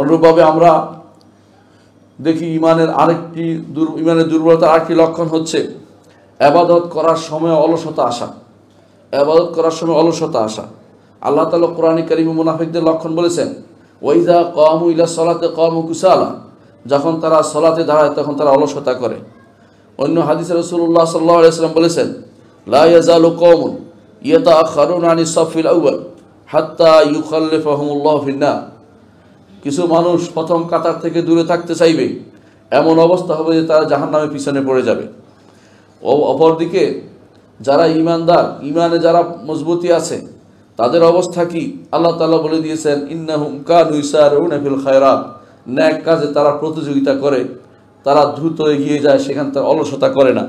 অনুরূপভাবে আমরা দেখি ইমানের আরেকটি ইমানের দুর্বলতার আরেকটি লক্ষণ হচ্ছে আবাদত করার সময় অলসতা আসা আবাদত করার সময় অলসতা আসা আল্লাহ তালা কোরআন করিম মুনাফিকদের লক্ষণ বলেছেন ওইদা কম ইলা সলাতে কম কুসালা যখন তারা সলাতে দাঁড়ায় তখন তারা অলসতা করে অন্য হাদিস রসুল্লাহ সাল্লাহ আলাইসালাম বলেছেন লাইয়াজালু কমন ইয়তা খারুন আনি সফিল আউ্বাল হাত্তা ইউখাল্লিফাহমুল্লাহ ফিন্না কিছু মানুষ প্রথম কাতার থেকে দূরে থাকতে চাইবে এমন অবস্থা হবে যে তারা জাহান নামে পিছনে পড়ে যাবে অপরদিকে যারা ইমানদার ইমানে যারা মজবুতি আছে তাদের অবস্থা কি আল্লাহ তালা বলে দিয়েছেন ইন্নাহুম কানুসারফিল খায়রাত ন্যাক কাজে তারা প্রতিযোগিতা করে তারা দ্রুত এগিয়ে যায় সেখান তার অলসতা করে না